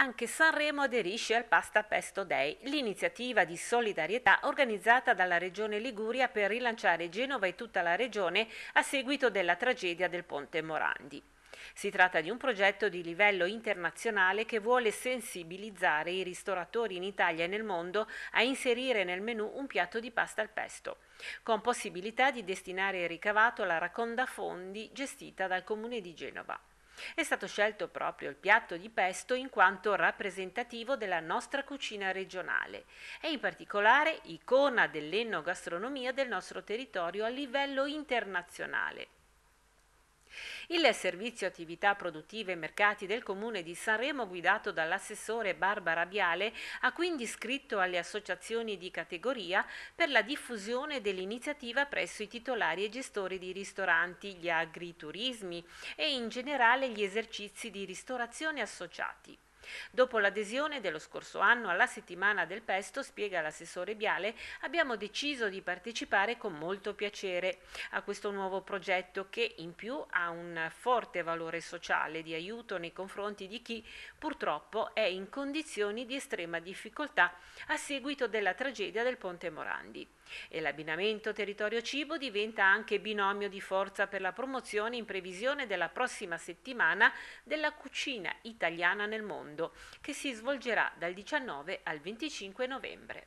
anche Sanremo aderisce al Pasta Pesto Day, l'iniziativa di solidarietà organizzata dalla Regione Liguria per rilanciare Genova e tutta la regione a seguito della tragedia del Ponte Morandi. Si tratta di un progetto di livello internazionale che vuole sensibilizzare i ristoratori in Italia e nel mondo a inserire nel menù un piatto di pasta al pesto, con possibilità di destinare il ricavato alla racconda fondi gestita dal Comune di Genova. È stato scelto proprio il piatto di pesto in quanto rappresentativo della nostra cucina regionale e in particolare icona dell'enogastronomia del nostro territorio a livello internazionale. Il servizio attività produttive e mercati del comune di Sanremo guidato dall'assessore Barbara Biale ha quindi scritto alle associazioni di categoria per la diffusione dell'iniziativa presso i titolari e gestori di ristoranti, gli agriturismi e in generale gli esercizi di ristorazione associati. Dopo l'adesione dello scorso anno alla settimana del pesto, spiega l'assessore Biale, abbiamo deciso di partecipare con molto piacere a questo nuovo progetto che in più ha un forte valore sociale di aiuto nei confronti di chi purtroppo è in condizioni di estrema difficoltà a seguito della tragedia del Ponte Morandi. E l'abbinamento territorio-cibo diventa anche binomio di forza per la promozione in previsione della prossima settimana della cucina italiana nel mondo mondo che si svolgerà dal 19 al 25 novembre.